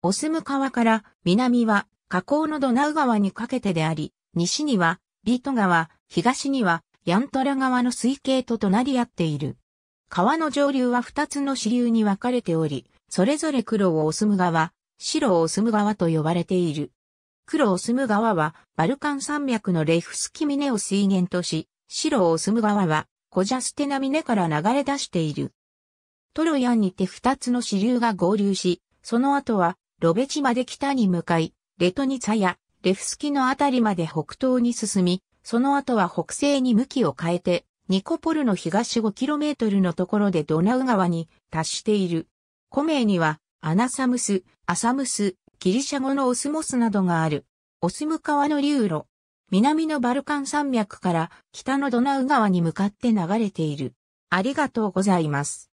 オスム川から南は河口のドナウ川にかけてであり、西にはリート川、東にはヤントラ川の水系と隣り合っている。川の上流は二つの支流に分かれており、それぞれ黒をオスム川、白をオスム川と呼ばれている。黒オスム川はバルカン山脈のレフスキミネを水源とし、白オスム川はコジャステナミネから流れ出している。トロヤンにて二つの支流が合流し、その後はロベチまで北に向かい、レトニツァやレフスキのあたりまで北東に進み、その後は北西に向きを変えて、ニコポルの東 5km のところでドナウ川に達している。古名には、アナサムス、アサムス、ギリシャ語のオスモスなどがある。オスム川の流路。南のバルカン山脈から北のドナウ川に向かって流れている。ありがとうございます。